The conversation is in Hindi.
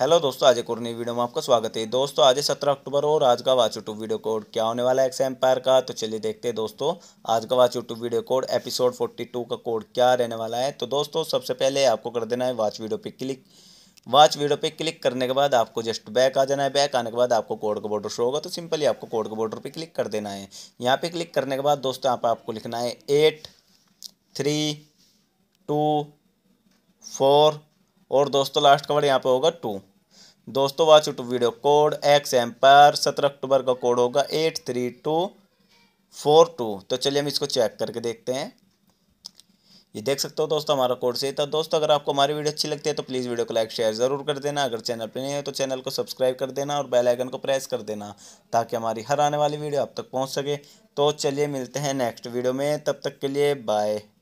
हेलो दोस्तों आज एक और नई वीडियो में आपका स्वागत है दोस्तों आज है सत्रह अक्टूबर और आज का वाच यूट्यूब वीडियो कोड क्या होने वाला है एक्स एम्पायर का तो चलिए देखते हैं दोस्तों आज का watch YouTube video code episode forty two का कोड क्या रहने वाला है तो दोस्तों सबसे पहले आपको कर देना है वाच वीडियो पे क्लिक वाच वीडियो पे क्लिक करने के बाद आपको जस्ट बैक आ जाना है बैक आने के बाद आपको कोड का बॉर्डर शो होगा तो सिंपली आपको कोड का बॉर्डर पर क्लिक कर देना है यहाँ पर क्लिक करने के बाद दोस्तों यहाँ पर आपको लिखना है एट थ्री टू फोर और दोस्तों लास्ट का वर्ड यहाँ पे होगा टू दोस्तों watch to video code X empire सत्रह अक्टूबर का कोड होगा at three two four two तो चलिए हम इसको चेक करके देखते हैं ये देख सकते हो दोस्तों हमारा कोड सही था दोस्तों अगर आपको हमारी वीडियो अच्छी लगती है तो प्लीज़ वीडियो को लाइक शेयर ज़रूर कर देना अगर चैनल पर नहीं है तो चैनल को सब्सक्राइब कर देना और बेल आइकन को प्रेस कर देना ताकि हमारी हर आने वाली वीडियो आप तक पहुँच सके तो चलिए मिलते हैं नेक्स्ट वीडियो में तब तक के लिए बाय